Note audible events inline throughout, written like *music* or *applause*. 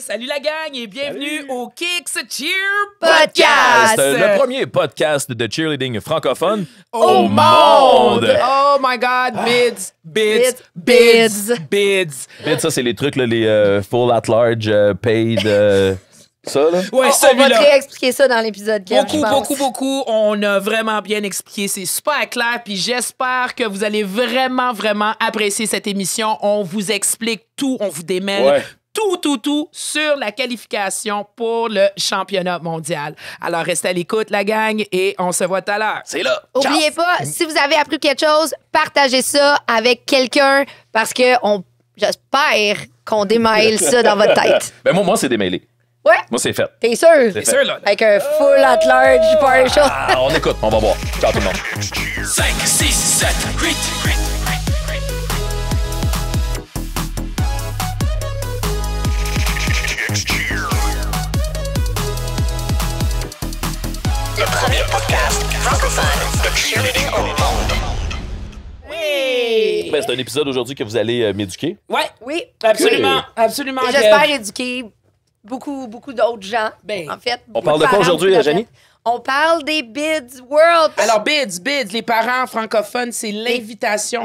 salut la gang et bienvenue au Kicks Cheer Podcast! Le premier podcast de cheerleading francophone au, monde. Oh my God, ah. bids, bids, bids, bids. Bids, ça c'est les trucs, là, les euh, full at large euh, paid. Euh, *laughs* ça, là? Ouais, on, on va très expliquer ça dans l'épisode Beaucoup, beaucoup, beaucoup. On a vraiment bien expliqué. C'est super clair. Puis j'espère que vous allez vraiment, vraiment apprécier cette émission. On vous explique tout. On vous démêle ouais tout, tout, tout sur la qualification pour le championnat mondial. Alors, restez à l'écoute, la gang, et on se voit tout à l'heure. C'est là. Oubliez pas, si vous avez appris quelque chose, partagez ça avec quelqu'un parce que on, j'espère qu'on démêle *laughs* ça dans votre tête. Ben moi, moi c'est démêlé. Ouais. Moi, c'est fait. T'es sûr? T'es sûr, là, Avec un full at large partial. Ah, on écoute, on va voir. Ciao tout le monde. 5, 6, 7, 8. Oui! Ben, c'est un épisode aujourd'hui que vous allez euh, m'éduquer. Ouais, oui, absolument, absolument. J'espère éduquer beaucoup, beaucoup d'autres gens. Ben. en fait, On parle de quoi aujourd'hui, la On parle des Bids World. Alors, BIDS, BIDS, les parents francophones, c'est l'invitation,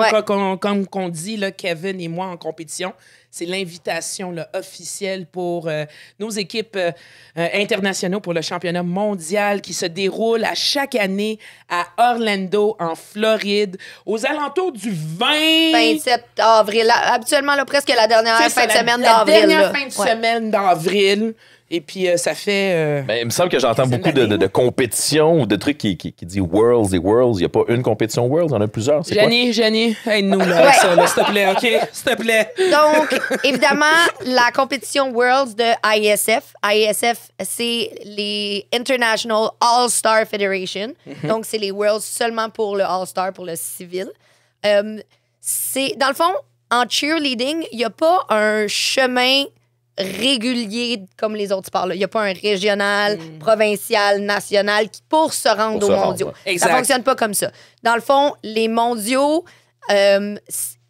comme qu'on dit, là, Kevin et moi en compétition. C'est l'invitation officielle pour euh, nos équipes internationales euh, euh, internationaux pour le championnat mondial qui se déroule à chaque année à Orlando, en Floride, aux alentours du 20... 27 avril. Habituellement, presque la dernière fin de semaine d'avril. semaine d'avril. Et puis, euh, ça fait. Euh, ben, il me semble que j'entends beaucoup de, de, compétitions ou de trucs qui, qui, qui dit Worlds et Worlds. Il n'y a pas une compétition Worlds, il y en a plusieurs. Jenny, Jenny, aide-nous là, s'il te plaît, OK? S'il te plaît. Donc, évidemment, la compétition Worlds de ISF. ISF, c'est les International All-Star Federation. Mhm. Donc, c'est les Worlds seulement pour le All-Star, pour le civil. Euh, c'est, dans le fond, en cheerleading, il n'y a pas un chemin régulier comme les autres sports. Là. Il n'y a pas un régional, mm. provincial, national qui pour se rendre aux mondiaux. Ça ne fonctionne pas comme ça. Dans le fond, les mondiaux, euh,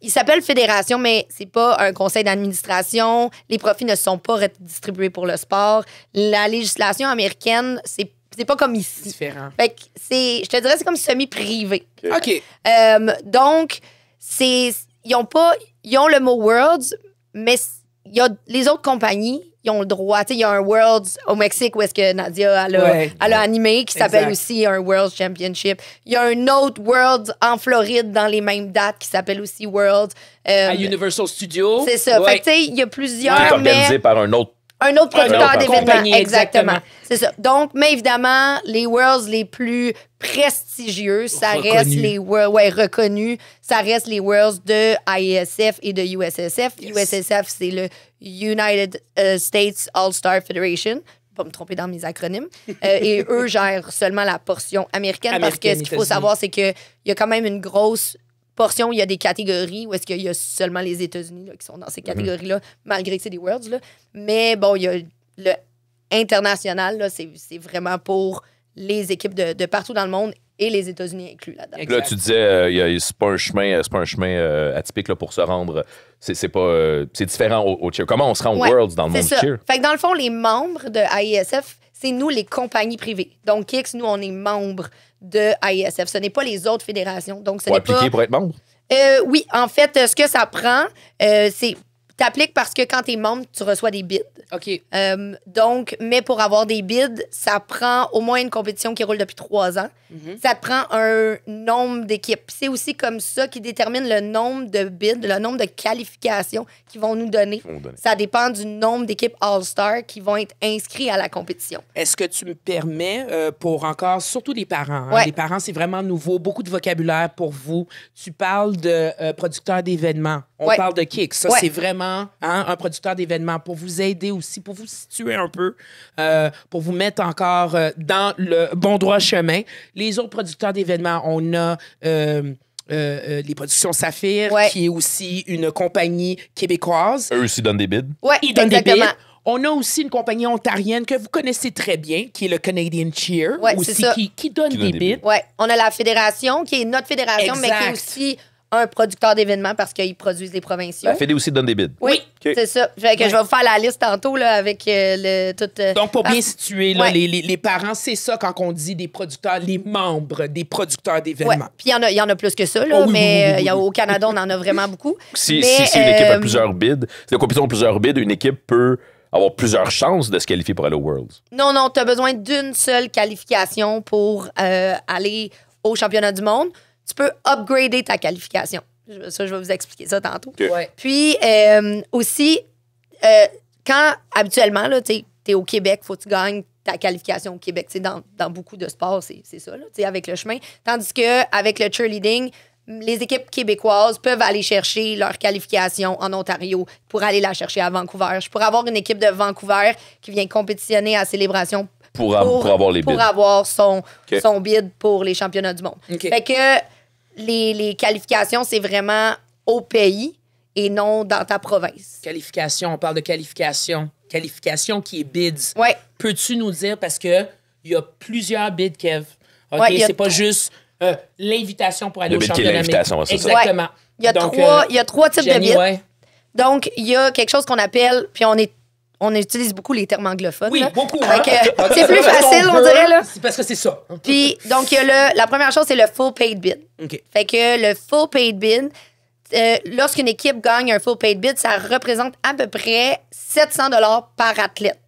ils s'appellent fédération, mais c'est pas un conseil d'administration. Les profits ne sont pas redistribués pour le sport. La législation américaine, c'est c'est pas comme ici. Différent. c'est, je te dirais, c'est comme semi-privé. OK. Euh, donc, c'est, ils ont pas, ils ont le mot Worlds, mais y les autres compagnies, ils ont le droit. Il y a un World au Mexique où est-ce que Nadia elle a, animé qui s'appelle aussi un World Championship. Il y a un autre World en Floride dans les mêmes dates qui s'appelle aussi World euh, à Universal Studios. C'est ça. tu sais, il y a plusieurs. mais... est organisé par un autre un autre producteur d'événements, exactement. C'est ça. Donc, mais évidemment, les Worlds les plus prestigieux, ça reste les Worlds, ouais, reconnus, ça reste les Worlds de ISF et de USSF. USSF, c'est le United euh, States All-Star Federation pas me tromper dans mes acronymes. Euh, et *laughs* eux gèrent seulement la portion américaine, parce que ce qu'il faut savoir, c'est qu'il y a quand même une grosse Portion, il y a des catégories où est-ce qu'il y a seulement les États-Unis qui sont dans ces mhm. catégories-là, malgré que c'est des Worlds. Là. Mais bon, il y a le international, c'est vraiment pour les équipes de, de, partout dans le monde et les États-Unis inclus là-dedans. Là, tu disais, ce euh, c'est pas un chemin, euh, pas un chemin euh, atypique là, pour se rendre. C'est différent au, cheer. Comment on se rend au Worlds dans le monde cheer dans le fond, les membres de AISF, c'est nous les compagnies privées. Donc Kix, nous on est membres de AISF. Ce n'est pas les autres fédérations. Donc ce n'est pas. Appliquer pour être membre. oui, en fait, ce que ça prend, c'est T'appliques parce que quand t'es membre, tu reçois des bids. OK. Euh, donc, mais pour avoir des bids, ça prend au moins une compétition qui roule depuis trois ans. Mhm. Ça prend un nombre d'équipes. C'est aussi comme ça qui détermine le nombre de bids, le nombre de qualifications qu'ils vont nous donner. Ça dépend du nombre d'équipes All-Star qui vont être inscrits à la compétition. Est-ce que tu me permets, euh, pour encore, surtout les parents, hein, les parents, c'est vraiment nouveau, beaucoup de vocabulaire pour vous. Tu parles de euh, producteurs d'événements, on parle de kicks, ça c'est vraiment Hein, un producteur d'événements, pour vous aider aussi, pour vous situer un peu, euh, pour vous mettre encore euh, dans le bon droit chemin. Les autres producteurs d'événements, on a... Euh, les productions Saphir, qui est aussi une compagnie québécoise. Eux aussi donnent des bids. Oui, ils donnent des bids. On a aussi une compagnie ontarienne que vous connaissez très bien, qui est le Canadian Cheer, aussi, qui, qui, donne, des, donne bids. On a la fédération, qui est notre fédération, mais qui est aussi un producteur d'événements parce qu'ils produisent les provinciaux. La ben, aussi donne des bids. Oui, c'est ça. Je vais vous faire la liste tantôt avec euh, le, tout. Euh, Donc, pour bien ah, situer, les, parents, c'est ça quand on dit des producteurs, les membres des producteurs d'événements. Ouais. Puis il y, en a plus que ça, mais au Canada, on en a vraiment beaucoup. *laughs* Si, une équipe a euh, plusieurs bids, si une a plusieurs bides, une équipe peut avoir plusieurs chances de se qualifier pour aller au Worlds. Non, non, tu as besoin d'une seule qualification pour aller au championnat du monde tu peux upgrader ta qualification. Ça, je vais vous expliquer ça tantôt. Puis euh, aussi, euh, quand habituellement, tu es au Québec, faut que tu gagnes ta qualification au Québec. Dans, beaucoup de sports, c'est ça, avec le chemin. Tandis que avec le cheerleading, les équipes québécoises peuvent aller chercher leur qualification en Ontario pour aller la chercher à Vancouver. Je pourrais avoir une équipe de Vancouver qui vient compétitionner à Célébration pour, avoir les Pour avoir son, son bid pour les championnats du monde. Fait que les, qualifications, c'est vraiment au pays et non dans ta province. Qualification, on parle de qualification. Qualification qui est bids. Ouais. Peux-tu nous dire, parce que il y a plusieurs bids, Kev. OK, c'est pas juste euh, l'invitation pour aller au championnat. Il, y a trois, euh, y a trois types de bids. Donc, il y a quelque chose qu'on appelle, puis on est on utilise beaucoup les termes anglophones. Oui, beaucoup. Hein. *laughs* c'est plus facile, on, dirait. C'est parce que c'est ça. Hein. Puis, donc, la première chose, c'est le full paid bid. OK. Fait que le full paid bid, euh, lorsqu'une équipe gagne un full paid bid, ça représente à peu près 700 par athlète.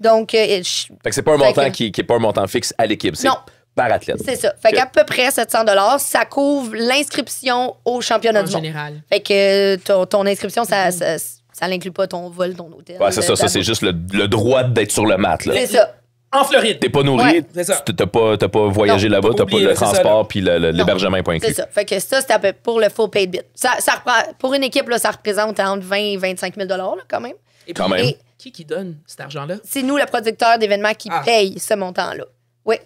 Donc, euh, fait que c'est pas un montant qui, n'est est pas un montant fixe à l'équipe. C'est... Par athlète. C'est ça. Fait qu'à peu près 700 ça couvre l'inscription au championnat du En général. Fait que ton, inscription, ça mm-hmm. Ça n'inclut pas ton vol, ton hôtel. Ouais, c'est ça, ça c'est juste le, droit d'être sur le mat. C'est ça. En Floride. T'es pas nourri, tu t'as pas, pas voyagé là-bas, t'as pas le transport puis l'hébergement C'est ça. Fait que ça, c'était pour le faux paid bit. Ça, pour une équipe, là, ça représente entre 20 et 25 000 quand même. Et quand même. qui qui donne cet argent-là? C'est nous, le producteur d'événements, qui ah. paye ce montant-là. Oui.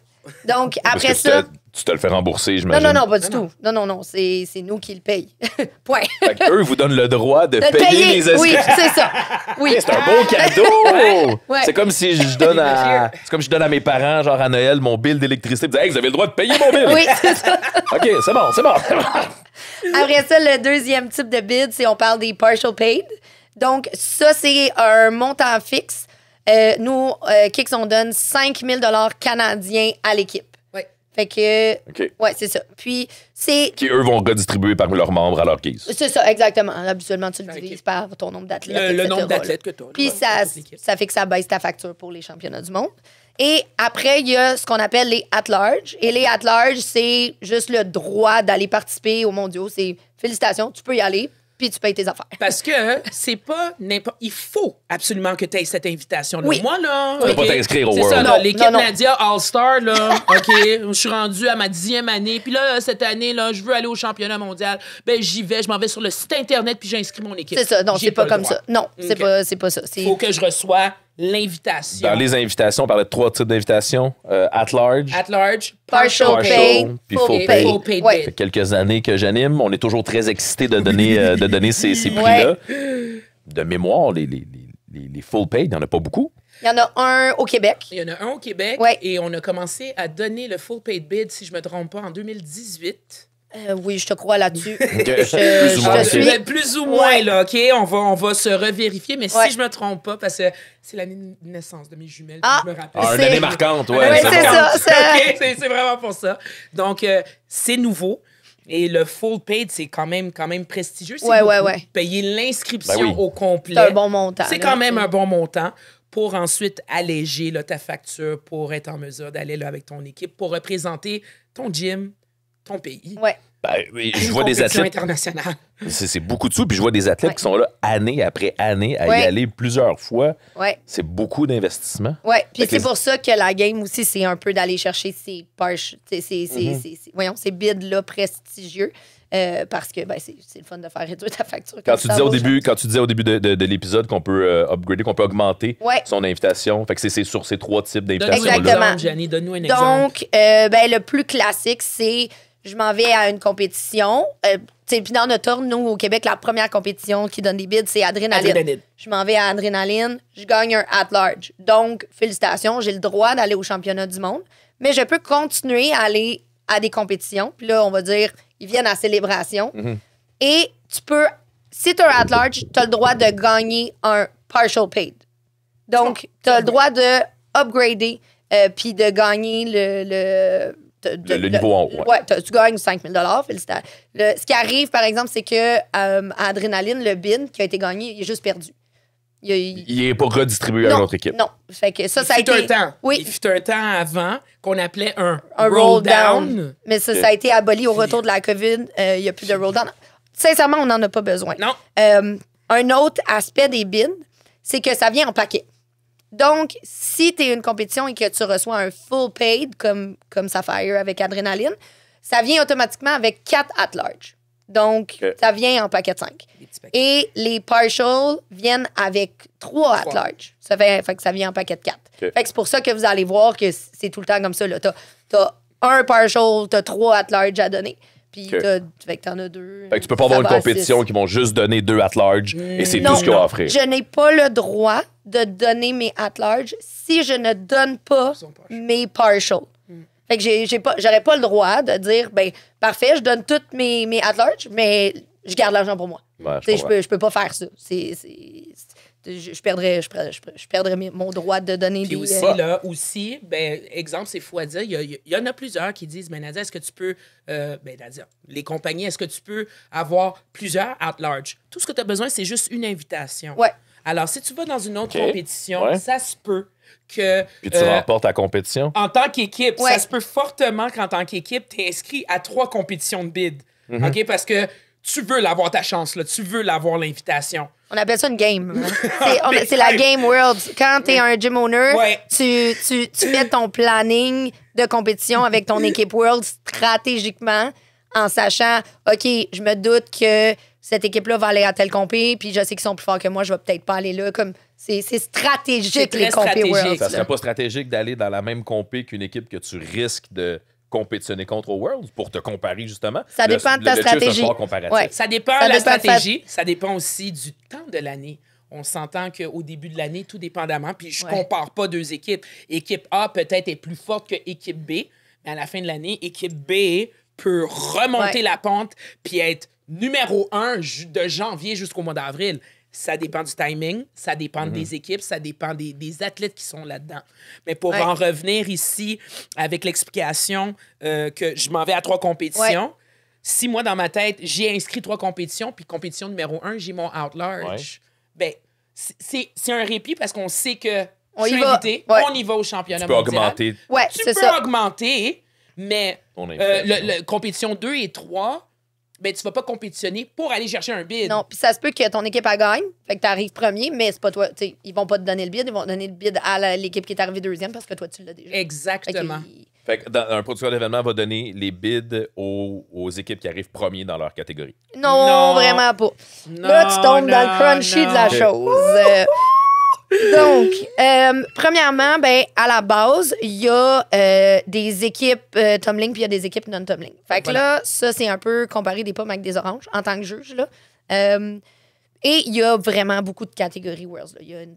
Donc, après ça tu te le fais rembourser, je j'imagine. Non, non, non, pas du tout. Non, non, non, c'est nous qui le payons. *laughs* Point. Fait eux vous donnent le droit de, payer, les escrocs. Oui, c'est ça. Oui. C'est un beau cadeau. *laughs* C'est comme si je donne à c'est comme je donne à mes parents genre à Noël mon bill d'électricité, hey, vous avez le droit de payer mon bill. oui, c'est ça. *laughs* OK, c'est bon, c'est bon. Après ça, le deuxième type de bid, c'est on parle des partial paid. Donc ça c'est un montant fixe. Euh, nous, euh, Kix, on donne 5 000 canadiens à l'équipe. Fait que. Ouais, c'est ça. Puis, c'est. Qui, eux, vont redistribuer parmi leurs membres à leur guise. C'est ça, exactement. Habituellement, tu le divises par ton nombre d'athlètes. Le, nombre d'athlètes que tu as. Puis, ça, ça fait que ça baisse ta facture pour les championnats du monde. Et après, il y a ce qu'on appelle les at-large. Et les at-large, c'est juste le droit d'aller participer aux mondiaux. C'est félicitations, tu peux y aller puis tu payes tes affaires. Parce que c'est pas n'importe. Il faut absolument que tu aies cette invitation Moi, là. Tu pas t'inscrire au World. C'est l'équipe Nadia All-Star, là. *laughs* OK, je suis rendu à ma dixième année. Puis là, cette année, là, je veux aller au championnat mondial. Ben, j'y vais, je m'en vais sur le site Internet, puis j'inscris mon équipe. C'est ça, non, c'est pas, comme ça. Non, c'est pas, pas ça. Faut que je reçois l'invitation. Dans les invitations, on parlait de trois types d'invitations. Euh, at large. At large, partial, pay, full, pay. Ça fait quelques années que j'anime. On est toujours très excités de donner, euh, de donner ces, ces prix-là. De mémoire, les, les, les, full pay, il n'y en a pas beaucoup. Il y en a un au Québec. Il y en a un au Québec. Et on a commencé à donner le full paid bid, si je ne me trompe pas, en 2018. Euh, oui, je te crois là-dessus. *laughs* Je, plus, ou moins, suis... plus ou moins, là, OK? On va, on va se revérifier, mais si je me trompe pas, parce que c'est l'année de naissance de mes jumelles, ah, je me rappelle. Ah, une année marquante, ouais. Ah, oui, c'est ça. *laughs* C'est... vraiment pour ça. Donc, euh, c'est nouveau. Et le full paid, c'est quand même, quand même prestigieux. C'est ouais, ouais, Payer l'inscription ben au complet. C'est un bon montant. C'est quand même un bon montant pour ensuite alléger là, ta facture, pour être en mesure d'aller là, avec ton équipe, pour représenter ton gym, ton pays. Ouais. Bah, je vois des athlètes. C'est beaucoup de sous. Puis je vois des athlètes qui sont là année après année à y aller plusieurs fois. Ouais. C'est beaucoup d'investissement. Oui. Puis c'est pour ça que la game aussi, c'est un peu d'aller chercher ces, parches, mm-hmm. voyons, ces bids-là prestigieux. Euh, parce que ben, c'est le fun de faire réduire ta facture. Quand tu, disais au début, quand tu au début de, l'épisode qu'on peut euh, upgrader, qu'on peut augmenter son invitation, fait que c'est sur ces trois types d'invitations. Exactement. Donc, euh, ben, le plus classique, c'est je m'en vais à une compétition. Euh, puis dans notre tour, nous, au Québec, la première compétition qui donne des bids, c'est Adrénaline. Je m'en vais à Adrénaline, je gagne un at-large. Donc, félicitations, j'ai le droit d'aller au championnat du monde, mais je peux continuer à aller à des compétitions. Puis là, on va dire, ils viennent à Célébration. Mm-hmm. Et tu peux, si tu un at-large, tu as le droit de gagner un partial paid. Donc, tu as le droit de upgrader euh, puis de gagner le le, niveau en haut. Ouais. tu gagnes 5 000 Le, ce qui arrive, par exemple, c'est que euh, Adrénaline, le bin qui a été gagné, il est juste perdu. Il, n'est pas redistribué à notre équipe. Non. Fait que ça, il ça a été... un temps. Oui. Il fut un temps avant qu'on appelait un, roll, down. Mais ça, ça a été aboli au retour de la COVID. Euh, il n'y a plus de roll down. Sincèrement, on n'en a pas besoin. Non. Euh, un autre aspect des bins, c'est que ça vient en paquet. Donc, si tu es une compétition et que tu reçois un full paid comme, comme Sapphire avec Adrénaline, ça vient automatiquement avec quatre at large. Donc, ça vient en paquet 5. Et les partials viennent avec trois at large. Ça fait, que ça vient en paquet 4. Fait que c'est pour ça que vous allez voir que c'est tout le temps comme ça. Tu as, as, un partial, tu as trois at large à donner. Puis tu t'en as deux. Fait que tu peux pas avoir une compétition qui vont juste donner deux at-large et mm. c'est tout ce qu'ils ont offrir. Je n'ai pas le droit de donner mes at-large si je ne donne pas mes partials. Mm. Fait que j'ai, pas, j'aurais pas le droit de dire, ben parfait, je donne toutes mes, mes at-large, mais je garde l'argent pour moi. je, peux, je peux pas faire ça. C'est, je, perdrais, je, je, mon droit de donner Puis aussi, euh, là, aussi, ben, exemple, c'est Fouadia. Il y, il y, en a plusieurs qui disent, ben, Nadia, est-ce que tu peux... Euh, ben, Nadia, les compagnies, est-ce que tu peux avoir plusieurs at large? Tout ce que tu as besoin, c'est juste une invitation. Ouais. Alors, si tu vas dans une autre compétition, ça se peut que... Puis tu euh, remportes ta compétition. En tant qu'équipe, ça se peut fortement qu'en tant qu'équipe, tu es inscrit à trois compétitions de bid. Mhm. OK? Parce que tu veux l'avoir ta chance, là. Tu veux l'avoir l'invitation. On appelle ça une game. Hein. *laughs* C'est la game world. Quand tu es un gym owner, tu, tu, fais ton planning de compétition avec ton équipe world stratégiquement en sachant, OK, je me doute que cette équipe-là va aller à tel compé, puis je sais qu'ils sont plus forts que moi, je vais peut-être pas aller là. Comme c'est stratégique les compé world. Ça serait pas stratégique d'aller dans la même compé qu'une équipe que tu risques de compétitionner contre le World pour te comparer justement. Ça dépend de ta stratégie. Ça dépend de la stratégie. Ça dépend aussi du temps de l'année. On s'entend qu'au début de l'année, tout dépendamment, puis je ne compare pas deux équipes. Équipe A peut-être est plus forte que équipe B, mais à la fin de l'année, équipe B peut remonter la pente puis être numéro un de janvier jusqu'au mois d'avril ça dépend du timing, ça dépend mhm. des équipes, ça dépend des, athlètes qui sont là-dedans. Mais pour en revenir ici avec l'explication euh, que je m'en vais à trois compétitions, si moi, dans ma tête, j'ai inscrit trois compétitions, puis compétition numéro un, j'ai mon Outlarge, ben, c'est un répit parce qu'on sait que on je y va. on y va au championnat tu peux Augmenter. tu peux augmenter, mais euh, compétition 2 et 3, ben, tu vas pas compétitionner pour aller chercher un bid. Non, puis ça se peut que ton équipe, a gagne, fait que tu arrives premier, mais c'est pas toi. ils vont pas te donner le bid, ils vont donner le bid à l'équipe qui est arrivée deuxième parce que toi, tu l'as déjà. Exactement. Fait que un producteur d'événement va donner les bids aux, équipes qui arrivent premiers dans leur catégorie. Non, vraiment pas. là, tu tombes dans le crunchy de la chose. Euh, donc, euh, premièrement, ben, à la base, il y a euh, des équipes euh, tumbling puis il y a des équipes non-tumbling. Fait que là, ça, c'est un peu comparer des pommes avec des oranges en tant que juge. Là. et il y a vraiment beaucoup de catégories Worlds. Il y a une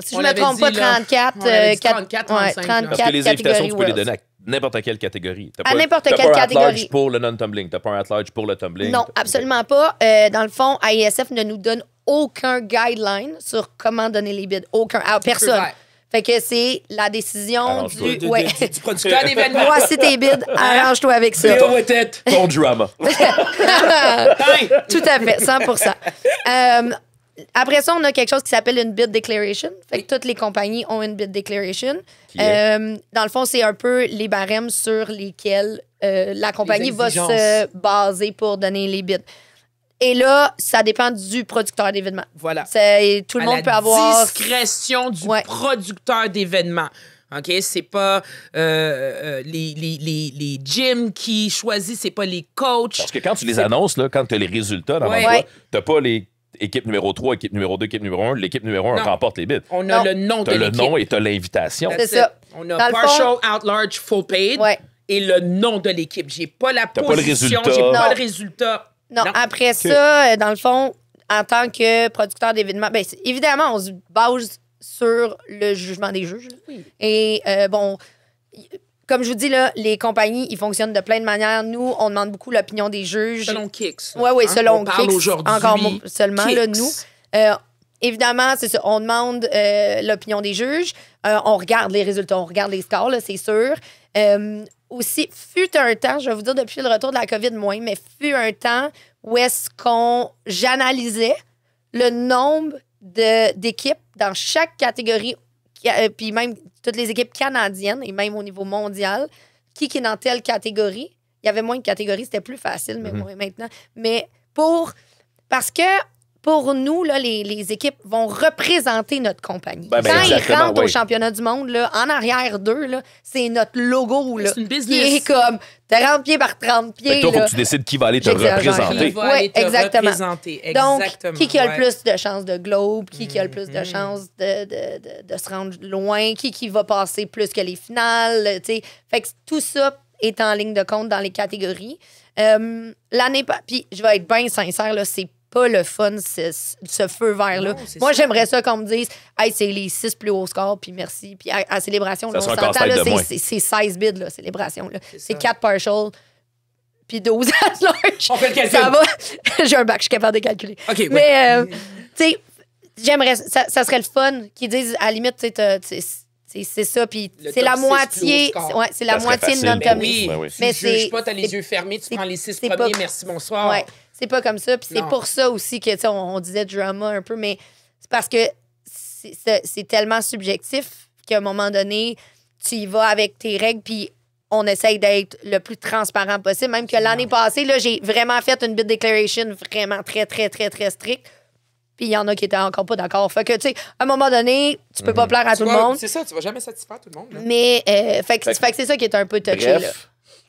si je ne me trompe pas, 34, dit 34, 35, 34 Parce que les invitations, tu peux les donner à n'importe quelle catégorie. à n'importe quelle catégorie. pour le non-tumbling, tu n'as pas un at pour le tumbling. Non, absolument pas. dans le fond, AESF ne nous donne aucun guideline sur comment donner les bids, Aucun. Ah, personne. Fait que c'est la décision du, ouais. producteur Voici tes bids, hein? arrange-toi avec ça. Ton drama. *laughs* Tout à fait, 100 euh, après ça, on a quelque chose qui s'appelle une bid declaration. Fait que toutes les compagnies ont une bid declaration. Euh, dans le fond, c'est un peu les barèmes sur lesquels euh, la compagnie va se baser pour donner les bids. Et là, ça dépend du producteur d'événement. Voilà. C'est, tout le monde peut avoir. Discrétion du producteur d'événement. OK? C'est pas euh, euh, les, les, les, les gyms qui choisissent, c'est pas les coachs. Parce que quand tu les annonces, là, quand tu as les résultats dans n'as pas les équipe numéro 3, équipe numéro 2, équipe numéro 1. L'équipe numéro 1 remporte les buts On a le nom de l'équipe. le nom et tu as l'invitation. C'est ça. On a partial, out large, full paid. Et le nom de l'équipe. J'ai pas la t'as position, pas le résultat. j'ai pas le résultat. Non, après ça, euh, dans le fond, en tant que producteur d'événements, ben, évidemment, on se base sur le jugement des juges. Et euh, bon, comme je vous dis, là, les compagnies, ils fonctionnent de plein de manières. Nous, on demande beaucoup l'opinion des juges. Selon Kix. Oui, oui, selon selon on parle aujourd'hui. Encore seulement, nous. Euh, évidemment, c'est ça. On demande l'opinion des juges. on regarde les résultats, on regarde les scores, c'est sûr aussi, fut un temps, je vais vous dire depuis le retour de la COVID moins, mais fut un temps où est-ce qu'on j'analysais le nombre d'équipes dans chaque catégorie, euh, puis même toutes les équipes canadiennes et même au niveau mondial, qui est dans telle catégorie. Il y avait moins de catégories, c'était plus facile, mais mm-hmm. maintenant. Mais pour. Parce que pour nous, là, les, équipes vont représenter notre compagnie. Ben, ben, Quand ils rentrent au championnat du monde, là, en arrière d'eux, c'est notre logo. Ben, c'est une business. Qui est comme 30 pieds par 30 pieds. Toi, faut que tu décides qui va aller te représenter. oui, exactement. Donc, qui, qui a le plus de chances de globe, qui, qui a le mm, plus de mm. chances de, de, de, se rendre loin, qui, qui va passer plus que les finales. Fait que tout ça est en ligne de compte dans les catégories. Euh, l'année pas. Puis je vais être bien sincère, là, c'est pas le fun, ce feu vert-là. Moi, j'aimerais ça qu'on me dise, hey, c'est les six plus hauts scores, puis merci. Puis à, célébration, là, c'est 16 bids, la célébration. C'est 4 partial, puis 12 at large. On fait le calcul. Ça va. *laughs* J'ai un bac, je suis capable de calculer. Mais, euh, tu sais, j'aimerais, ça, ça, serait le fun qu'ils disent, à la limite, tu sais, c'est ça, puis c'est la moitié. Ouais, c'est la moitié de notre oui, Mais oui. Tu ne juges pas, as les yeux fermés, tu prends les six premiers, merci, bonsoir. Ouais, c'est pas comme ça. Puis c'est pour ça aussi que, on, disait drama un peu, mais c'est parce que c'est tellement subjectif qu'à un moment donné, tu y vas avec tes règles, puis on essaye d'être le plus transparent possible. Même que l'année passée, là, j'ai vraiment fait une bid declaration vraiment très, très, très, très stricte puis il y en a qui étaient encore pas d'accord. Fait que, tu sais, à un moment donné, tu peux pas mhm. plaire à tout le monde. C'est ça, tu vas jamais satisfaire tout le monde. Mais, euh, fait que, c'est ça qui est un peu touché, là.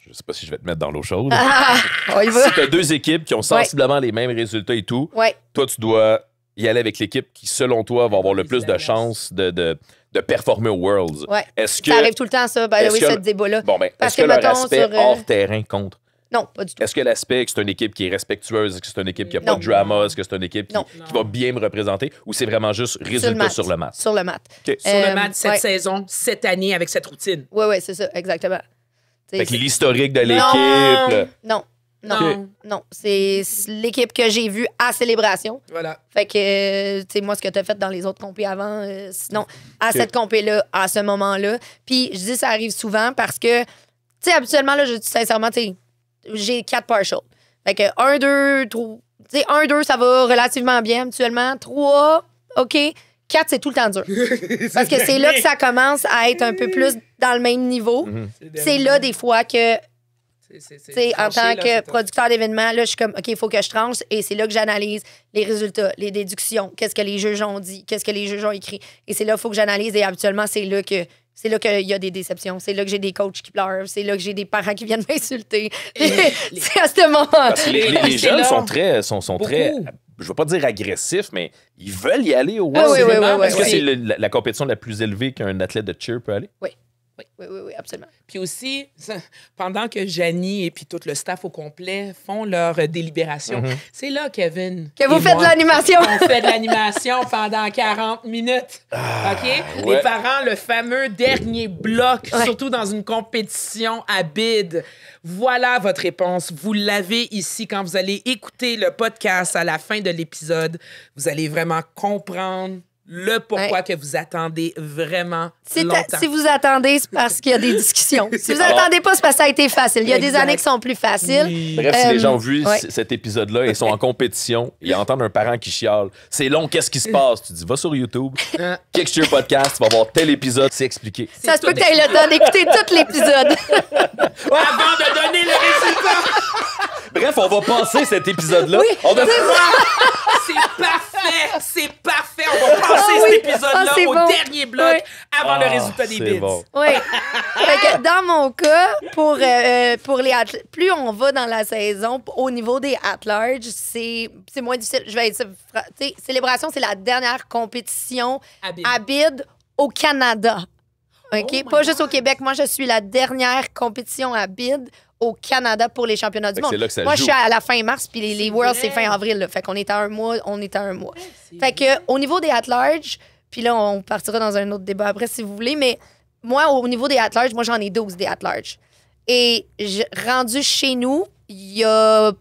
je sais pas si je vais te mettre dans l'eau chaude. Ah, ah si tu as deux équipes qui ont sensiblement les mêmes résultats et tout, toi, tu dois y aller avec l'équipe qui, selon toi, va avoir le plus de chances de, de, de performer au Worlds. Ouais. Est-ce que. Ça arrive tout le temps, ça. Ben oui, que- ce débat-là. Bon, ben, est-ce que, que, leur aspect euh, hors terrain contre non, pas du tout. Est-ce que l'aspect c'est une équipe qui est respectueuse, que c'est une équipe qui n'a pas de drama, est-ce que c'est une équipe qui, va bien me représenter ou c'est vraiment juste résultat sur le mat? Sur le mat. Sur le mat euh, cette saison, cette année avec cette routine. Oui, oui, c'est ça, exactement. Fait que l'historique de l'équipe. Non. Non, non. C'est l'équipe que j'ai vue à Célébration. Voilà. Fait que, euh, tu sais, moi, ce que tu as fait dans les autres compés avant, euh, sinon, à cette compé-là, à ce moment-là. Puis, je dis, ça arrive souvent parce que, tu sais, habituellement, là, je dis sincèrement, tu j'ai quatre partials. Fait que un, deux, trois. Tu sais, un, deux, ça va relativement bien habituellement. Trois, OK. Quatre, c'est tout le temps dur. *laughs* Parce que c'est là que ça commence à être un peu plus dans le même niveau. Mm-hmm. C'est là, des fois, que c'est en tant que producteur d'événements, là, je suis comme, OK, il faut que je tranche. Et c'est là que j'analyse les résultats, les déductions, qu'est-ce que les juges ont dit, qu'est-ce que les juges ont écrit. Et c'est là qu'il faut que j'analyse. Et habituellement, c'est là que c'est là qu'il y a des déceptions. C'est là que j'ai des coachs qui pleurent. C'est là que j'ai des parents qui viennent *laughs* m'insulter. *laughs* c'est à ce moment. Parce les, jeunes sont très, sont, sont très je veux pas dire agressifs, mais ils veulent y aller au ah, Est-ce que c'est la, la, compétition la plus élevée qu'un athlète de cheer peut aller? Oui. Oui, oui, oui, absolument. Puis aussi, *laughs* pendant que Janie et puis tout le staff au complet font leur délibération, mm-hmm. c'est là, Kevin. Que vous faites de l'animation. on fait de l'animation *laughs* pendant 40 minutes. Ah, OK? Les parents, le fameux dernier bloc, surtout dans une compétition à bid. Voilà votre réponse. Vous l'avez ici quand vous allez écouter le podcast à la fin de l'épisode. Vous allez vraiment comprendre le pourquoi que vous attendez vraiment si longtemps. Si vous attendez, c'est parce qu'il y a des discussions. *laughs* si vous attendez pas, c'est parce que ça a été facile. Il y a des années qui sont plus faciles. Bref, si les euh, gens ont vu cet épisode-là et sont en compétition et entendent un parent qui chiale, c'est long, qu'est-ce qui se passe? Tu dis, va sur YouTube, que *laughs* podcast, tu vas voir tel épisode, c'est expliqué. Ça se peut que tu le temps d'écouter tout l'épisode. *laughs* avant de donner le résultat! Bref, on va passer cet épisode-là. Oui, C'est parfait! C'est parfait! On va ah ces oh, ah, là au dernier bloc avant le ah, résultat des bids. Oui. fait dans mon cas, pour, euh, euh, pour les plus on va dans la saison, au niveau des at-large, c'est moins difficile. Je vais Célébration, c'est la dernière compétition à bid, au Canada. OK? Oh Pas juste au Québec. Moi, je suis la dernière compétition à bid au Canada pour les championnats du monde. Moi, je suis à la fin mars, puis les, Worlds, c'est fin avril. Fait qu'on est à un mois, on est à un mois. Fait que, au niveau des at-large, puis là, on partira dans un autre débat après si vous voulez, mais moi, au niveau des at-large, moi, j'en ai 12 des at-large. Et je, rendu chez nous, il y a.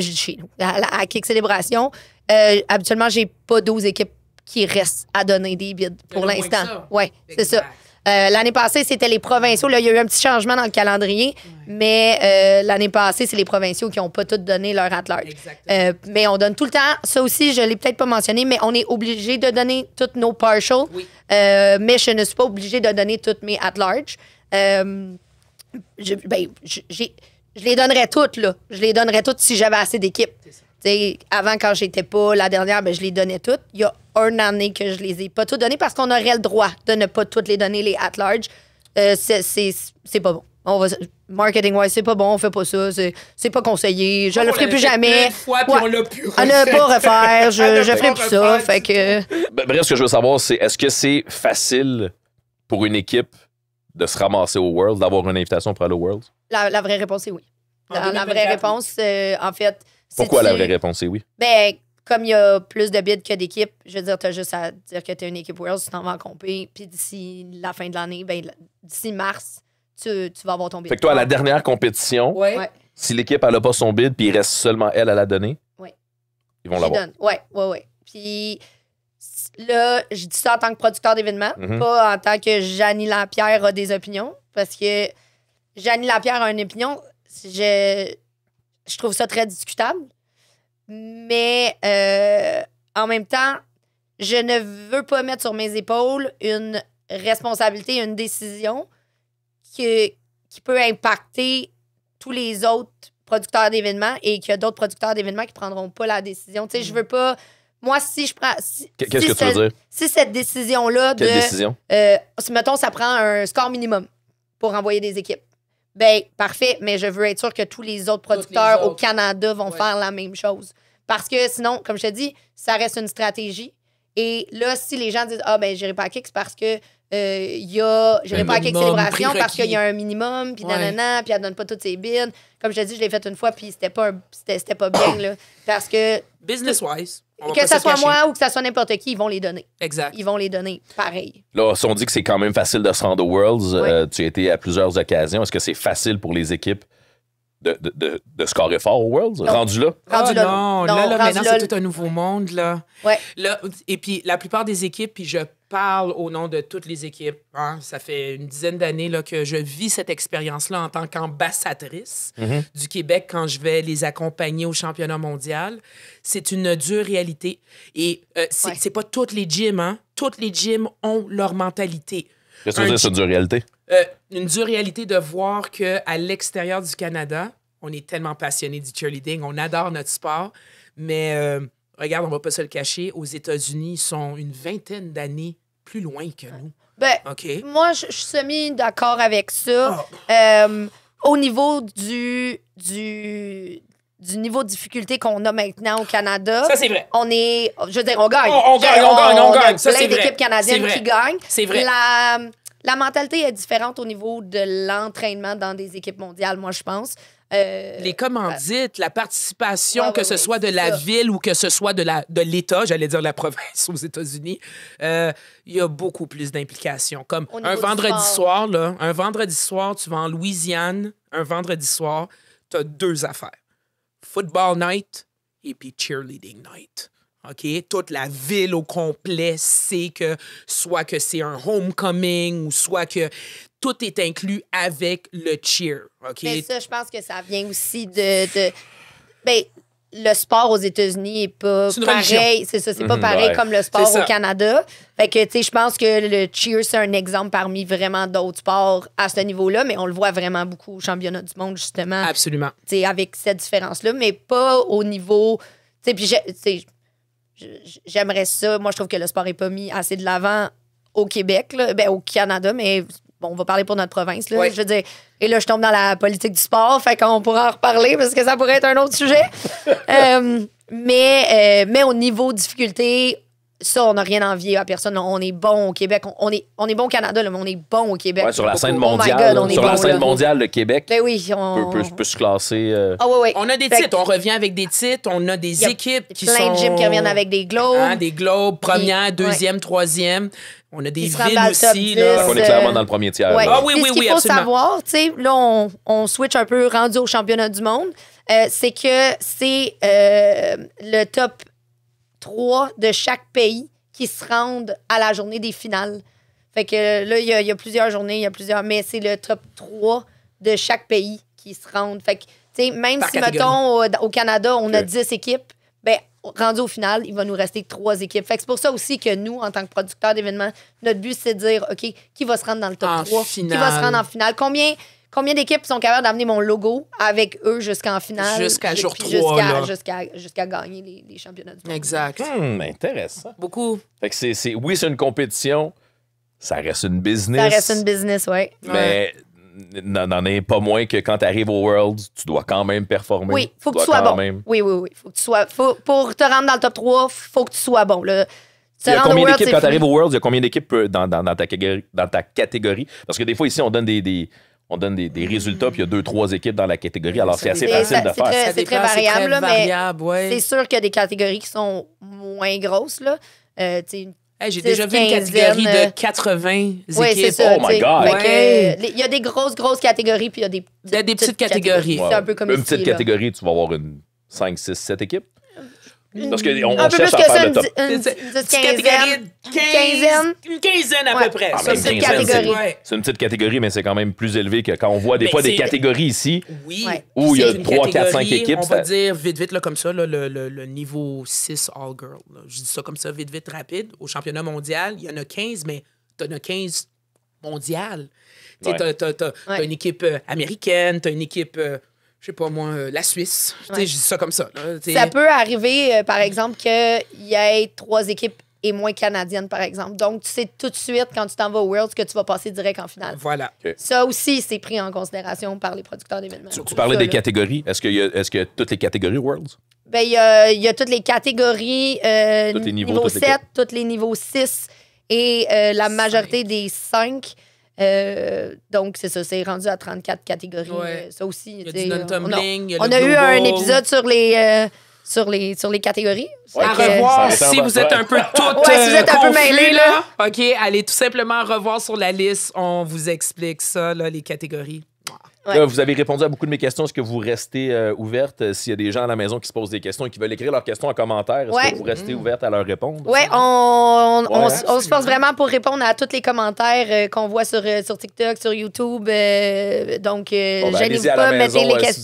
Chez nous, à, à Kick Célébration, euh, habituellement, j'ai pas 12 équipes qui restent à donner des bids pour l'instant. Ouais, c'est ça. Euh, l'année passée, c'était les provinciaux. Là, il y a eu un petit changement dans le calendrier, mais euh, l'année passée, c'est les provinciaux qui n'ont pas tout donné leur at large ». Euh, mais on donne tout le temps. Ça aussi, je ne l'ai peut-être pas mentionné, mais on est obligé de donner toutes nos partials. mais je ne suis pas obligé de donner toutes mes at-large. Ben, je, les donnerais toutes, là. Je les donnerais toutes si j'avais assez d'équipe avant, quand j'étais pas la dernière, ben, je les donnais toutes. Il y a une année que je les ai pas toutes données parce qu'on aurait le droit de ne pas toutes les donner, les at-large. Euh, c'est pas bon. marketing wise c'est pas bon on fait pas ça c'est pas conseillé je le ferai plus jamais fois, on l'a pas refaire je, *laughs* je ferai plus ça que ben, bref ce que je veux savoir c'est est-ce que c'est facile pour une équipe de se ramasser au World d'avoir une invitation pour aller au World la, vraie réponse est oui la, vraie réponse euh, en fait pourquoi la vraie réponse est oui? Ben, comme il y a plus de bids que d'équipes, je veux dire, tu as juste à dire que tu es une équipe Worlds, tu t'en vas en compé, puis d'ici la fin de l'année, ben, d'ici mars, tu, vas avoir ton bid. Fait que toi, à la dernière compétition, si l'équipe n'a pas son bid, puis il reste seulement elle à la donner, ils vont l'avoir. Oui, oui, oui. Puis là, je dis ça en tant que producteur d'événements, mhm. pas en tant que Janie Lapierre a des opinions, parce que Janie Lapierre a une opinion. Je je trouve ça très discutable. Mais euh, en même temps, je ne veux pas mettre sur mes épaules une responsabilité, une décision qui, peut impacter tous les autres producteurs d'événements et qu'il y a d'autres producteurs d'événements qui ne prendront pas la décision. Tu sais, je mm. veux pas. Moi, si je prends. Qu'est-ce que tu veux dire? Si cette décision-là de. décision? Euh, mettons, ça prend un score minimum pour envoyer des équipes ben parfait, mais je veux être sûr que tous les autres producteurs au Canada vont faire la même chose. Parce que sinon, comme je te dis, ça reste une stratégie. Et là, si les gens disent Ah, ben, j'irai pas à c'est parce que il euh, y a. pas à quelques célébrations parce qu'il y a un minimum, puis nanana, puis elle donne pas toutes ses bines Comme je te dis, je l'ai fait une fois, puis c'était pas, pas bien, là. Parce que. Business-wise. Que ça soit moi ou que ça soit n'importe qui, ils vont les donner. Exact. Ils vont les donner. Pareil. Là, si on dit que c'est quand même facile de se rendre aux Worlds, euh, tu as été à plusieurs occasions. Est-ce que c'est facile pour les équipes de, de, de, scorer fort au Worlds? Rendu ah, là? Non, là, là maintenant, c'est tout un nouveau monde, là. là et puis, la plupart des équipes, puis je parle au nom de toutes les équipes. Hein. Ça fait une dizaine d'années que je vis cette expérience-là en tant qu'ambassadrice mhm. du Québec quand je vais les accompagner au championnat mondial. C'est une dure réalité. Et euh, c'est pas toutes les gyms, hein? Toutes les gyms ont leur mentalité. Qu'est-ce que vous dire, dure réalité? Euh, une dure réalité de voir qu'à l'extérieur du Canada, on est tellement passionné du cheerleading, on adore notre sport, mais... Euh, regarde, on va pas se le cacher, aux États-Unis sont une vingtaine d'années plus loin que nous. Ben, moi, je, suis semi-d'accord avec ça. Ah. Euh, au niveau du, du, du niveau de difficulté qu'on a maintenant au Canada. Ça, c'est vrai. On est, je veux dire, on gagne. On, gagne, on, gagne, on gagne. Ça, c'est vrai. d'équipes canadiennes qui gagnent. C'est vrai. La, la mentalité est différente au niveau de l'entraînement dans des équipes mondiales, moi, je pense. Euh, les commandites, la participation, que ce soit de la ville ou que ce soit de, la, de l'État, j'allais dire la *laughs* province aux États-Unis, euh, il y a beaucoup plus d'implications. Comme un vendredi soir, là, un vendredi soir, tu vas en Louisiane, un vendredi soir, tu as deux affaires. Football night et puis cheerleading night. OK? Toute la ville au complet sait que soit que c'est un homecoming ou soit que tout est inclus avec le cheer. OK? Mais ben, ça, je pense que ça vient aussi de. de... Ben, le sport aux États-Unis est pas pareil. C'est ça, c'est pas mhm, pareil comme le sport au Canada. Fait que, tu sais, je pense que le cheer, c'est un exemple parmi vraiment d'autres sports à ce niveau-là, mais on le voit vraiment beaucoup au championnat du monde, justement. Absolument. Tu avec cette différence-là, mais pas au niveau. Tu sais, puis j'aimerais ça. Moi, je trouve que le sport est pas mis assez de l'avant au Québec, là, ben, au Canada, mais bon, on va parler pour notre province. Là, Je veux dire, et là, je tombe dans la politique du sport, fait qu'on pourra en reparler parce que ça pourrait être un autre sujet. *laughs* Euh, mais, euh, mais au niveau difficulté, ça, on n'a rien envie à personne. On est bon au Québec. On, est, on est bon au Canada, mais on est bon au Québec. sur la scène oh mondiale, sur la scène mondiale, le Québec ben oui, on... peut, se classer. Euh, ah on a des titres. On revient avec des titres. On a des équipes qui sont... Plein de gyms qui reviennent avec des globes. Hein, des globes, première, deuxième, troisième. On a des villes aussi. là. On est clairement euh, dans le premier tiers. Ah, oui, oui oui, ce qu'il faut savoir, tu sais, là, on, on, switch un peu rendu au championnat du monde, euh, c'est que c'est le top trois de chaque pays qui se rendent à la journée des finales. Fait que là, il y, a plusieurs journées, il y a plusieurs, mais c'est le top 3 de chaque pays qui se rendent. Fait que, tu sais, même si, mettons, au, Canada, on a 10 équipes, ben rendu au final, il va nous rester trois équipes. Fait que c'est pour ça aussi que nous, en tant que producteurs d'événements, notre but, c'est de dire, OK, qui va se rendre dans le top 3? Qui va se rendre en finale? Combien Combien d'équipes sont capables d'amener mon logo avec eux jusqu'en finale? Jusqu'à jour 3. Jusqu'à gagner les, les, championnats du monde. Exact. Hmm, intéressant. Beaucoup. Fait que oui, c'est une compétition. Ça reste une business. Ça reste une business, oui. Mais. n'en est pas moins que quand tu arrives au World, tu dois quand même performer. Oui, faut que tu, sois bon. Oui, oui, oui. Faut que tu sois, faut, pour te rendre dans le top 3, faut que tu sois bon. il y a combien d'équipes, quand tu arrives au World, il y a combien d'équipes dans, dans, dans, ta, dans ta catégorie? Parce que des fois, ici, on donne des, des on donne des, des résultats, puis il y a deux, trois équipes dans la catégorie. Alors, c'est assez facile de faire. C'est très, variable, mais c'est sûr qu'il y a des catégories qui sont moins grosses. Là. Euh, j'ai déjà vu une catégorie de 80 euh, équipes. oh my God! Euh, il y a des grosses, grosses catégories, puis il y a des, petites, catégories. c'est Un peu comme une petite catégorie, tu vas avoir une 5, 6, 7 équipes. Parce qu'on on, cherche à faire le top. Une, catégorie quinzaine. Une quinzaine à peu près. Ah, c'est une petite catégorie, mais c'est quand même plus élevé que quand on voit des fois des catégories ici où il y a 3, 4, 5 équipes. On va dire vite, vite, comme ça, le, niveau 6 All-Girl. Je dis ça comme ça, vite, vite, rapide. Au championnat mondial, il y en a 15, mais tu en as 15 mondiales. Tu as, une équipe euh, américaine, tu as une équipe euh, je sais pas moi, euh, la Suisse. Je dis ça comme ça. ça peut arriver, euh, par exemple, qu'il y ait trois équipes et moins canadiennes, par exemple. Donc, tu sais tout de suite, quand tu t'en vas au Worlds, que tu vas passer direct en finale. Voilà. Ça aussi, c'est pris en considération par les producteurs d'événements. Tu, parlais des catégories. Est-ce qu'il y, toutes les catégories Worlds? Ben, il, y a, toutes les catégories, euh, tous les niveaux, 7, les... tous les niveaux 6 et la majorité des 5. Euh, donc, c'est ça, c'est rendu à 34 catégories. Euh, ça aussi. Il y On, a, eu un épisode sur les. Euh, sur les, sur les catégories. à revoir *laughs* si vous êtes un peu tout si vous un peu mêlés, là. OK, allez tout simplement revoir sur la liste. On vous explique ça, là, les catégories. Euh, vous avez répondu à beaucoup de mes questions. Est-ce que vous restez euh, ouverte euh, s'il y a des gens à la maison qui se posent des questions et qui veulent écrire leurs questions en commentaire? Est-ce que vous restez mm. ouverte à leur répondre? Oui, on, on, se force vraiment pour répondre à tous les commentaires qu'on voit sur, sur TikTok, sur YouTube. donc, bon, ben, vous pas,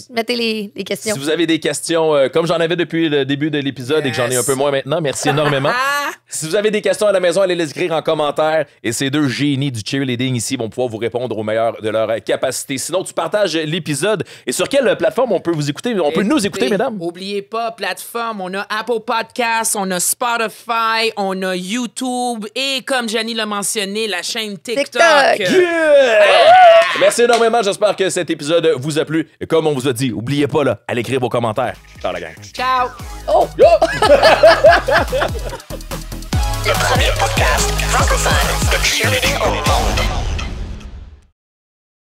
mettez, les, questions. Si vous avez des questions, comme j'en avais depuis le début de l'épisode et que j'en ai un peu moins maintenant, merci énormément. *laughs* si vous avez des questions à la maison, allez les écrire en commentaire et ces deux génies du cheerleading ici vont pouvoir vous répondre au meilleur de leur capacité. Sinon, tu parles partage l'épisode. Et sur quelle plateforme on peut vous écouter? On peut nous écouter, mesdames? N'oubliez pas, plateforme, on a Apple Podcasts, on a Spotify, on a YouTube et, comme Jenny l'a mentionné, la chaîne TikTok. Merci énormément. J'espère que cet épisode vous a plu. Et comme on vous a dit, oubliez pas, là, à l'écrire vos commentaires. Ciao, la gang. Ciao! Oh! *laughs* Le premier podcast de au monde.